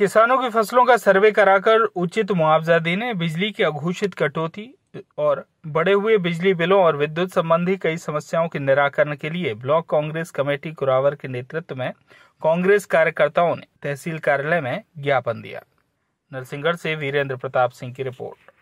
किसानों की फसलों का सर्वे कराकर उचित मुआवजा देने बिजली की अघोषित कटौती और बढ़े हुए बिजली बिलों और विद्युत संबंधी कई समस्याओं के निराकरण के लिए ब्लॉक कांग्रेस कमेटी कुरावर के नेतृत्व में कांग्रेस कार्यकर्ताओं ने तहसील कार्यालय में ज्ञापन दिया नरसिंहगढ़ से वीरेंद्र प्रताप सिंह की रिपोर्ट